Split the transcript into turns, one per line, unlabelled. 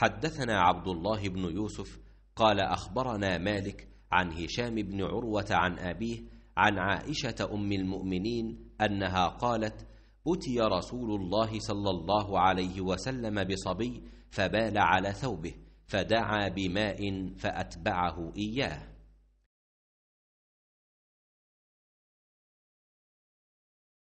حدثنا عبد
الله بن يوسف قال اخبرنا مالك عن هشام بن عروه عن ابيه عن عائشه ام المؤمنين انها قالت اتي رسول الله صلى الله عليه وسلم بصبي فبال على ثوبه فدعا بماء فاتبعه اياه